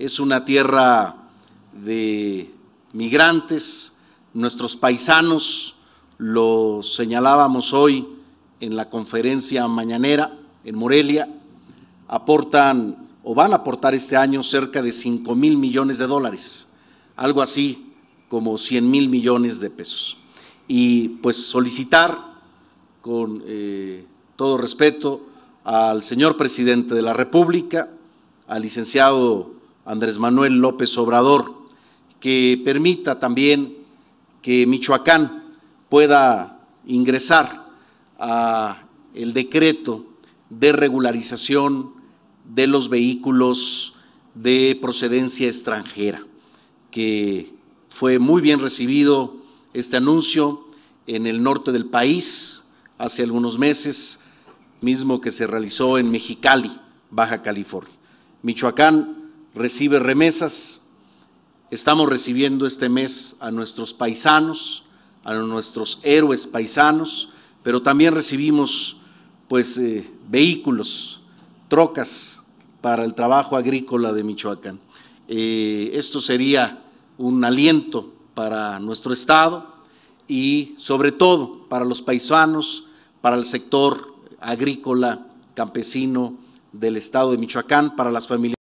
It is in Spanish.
es una tierra de migrantes, nuestros paisanos, lo señalábamos hoy en la conferencia mañanera en Morelia, aportan o van a aportar este año cerca de 5 mil millones de dólares, algo así como 100 mil millones de pesos. Y pues solicitar con eh, todo respeto al señor presidente de la República, al licenciado Andrés Manuel López Obrador, que permita también que Michoacán pueda ingresar a el decreto de regularización de los vehículos de procedencia extranjera, que fue muy bien recibido este anuncio en el norte del país hace algunos meses, mismo que se realizó en Mexicali, Baja California. Michoacán recibe remesas. Estamos recibiendo este mes a nuestros paisanos, a nuestros héroes paisanos, pero también recibimos pues eh, vehículos, trocas para el trabajo agrícola de Michoacán. Eh, esto sería un aliento para nuestro Estado y sobre todo para los paisanos, para el sector agrícola, campesino del Estado de Michoacán, para las familias.